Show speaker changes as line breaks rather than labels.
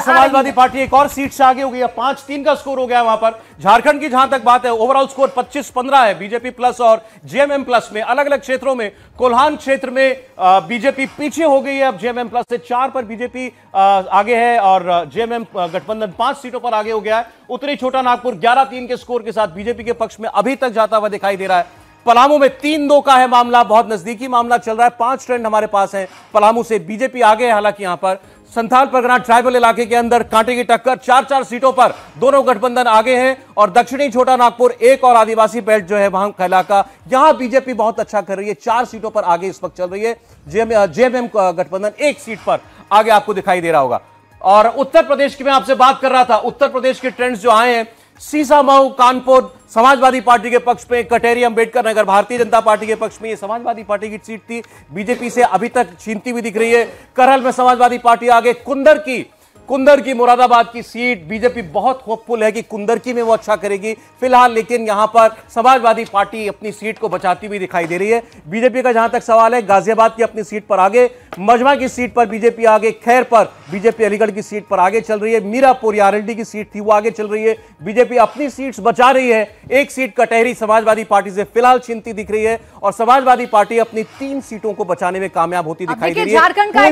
Samajwadi party एक और seat से आगे हो गई है पांच तीन का स्कोर हो गया वहां पर झारखंड की जहां तक बात है ओवरऑल स्कोर 25-15 है बीजेपी प्लस और जेएमएम प्लस में अलग अलग क्षेत्रों में कोल्हान क्षेत्र में बीजेपी पीछे हो गई है अब जेएमएम प्लस से चार पर बीजेपी आगे है और जेएमएम गठबंधन पांच सीटों पर आगे हो गया है उत्तरी छोटा नागपुर ग्यारह तीन के स्कोर के साथ बीजेपी के पक्ष में अभी तक जाता हुआ दिखाई दे रहा है पलामू में तीन दो का है मामला बहुत नजदीकी मामला चल रहा है पांच ट्रेंड हमारे पास है पलामू से बीजेपी आगे है हालांकि यहां पर संथाल परगना ट्राइबल इलाके के अंदर कांटे की टक्कर चार चार सीटों पर दोनों गठबंधन आगे हैं और दक्षिणी छोटा नागपुर एक और आदिवासी बेल्ट जो है वहां का इलाका यहां बीजेपी बहुत अच्छा कर रही है चार सीटों पर आगे इस वक्त चल रही है जेएमएम गठबंधन एक सीट पर आगे आपको दिखाई दे रहा होगा और उत्तर प्रदेश की मैं आपसे बात कर रहा था उत्तर प्रदेश के ट्रेंड्स जो आए हैं सीसामऊ कानपुर समाजवादी पार्टी के पक्ष में कटेरी अंबेडकर नगर भारतीय जनता पार्टी के पक्ष में ये समाजवादी पार्टी की सीट थी बीजेपी से अभी तक छीनती हुई दिख रही है करहल में समाजवादी पार्टी आगे कुंदर की कुंदर की मुरादाबाद की सीट बीजेपी बहुत होपफुल है कि की में वो अच्छा करेगी फिलहाल लेकिन यहां पर समाजवादी पार्टी अपनी सीट को बचाती हुई दिखाई दे रही है बीजेपी का जहां तक सवाल है गाजियाबाद की अपनी सीट पर आगे मजमा की सीट पर बीजेपी आगे खैर पर बीजेपी अलीगढ़ की सीट पर आगे चल रही है मीरापुर या की सीट थी वो आगे चल रही है बीजेपी अपनी सीट बचा रही है एक सीट कटहरी समाजवादी पार्टी से फिलहाल चिंती दिख रही है और समाजवादी पार्टी अपनी तीन सीटों को बचाने में कामयाब होती दिखाई दे रही है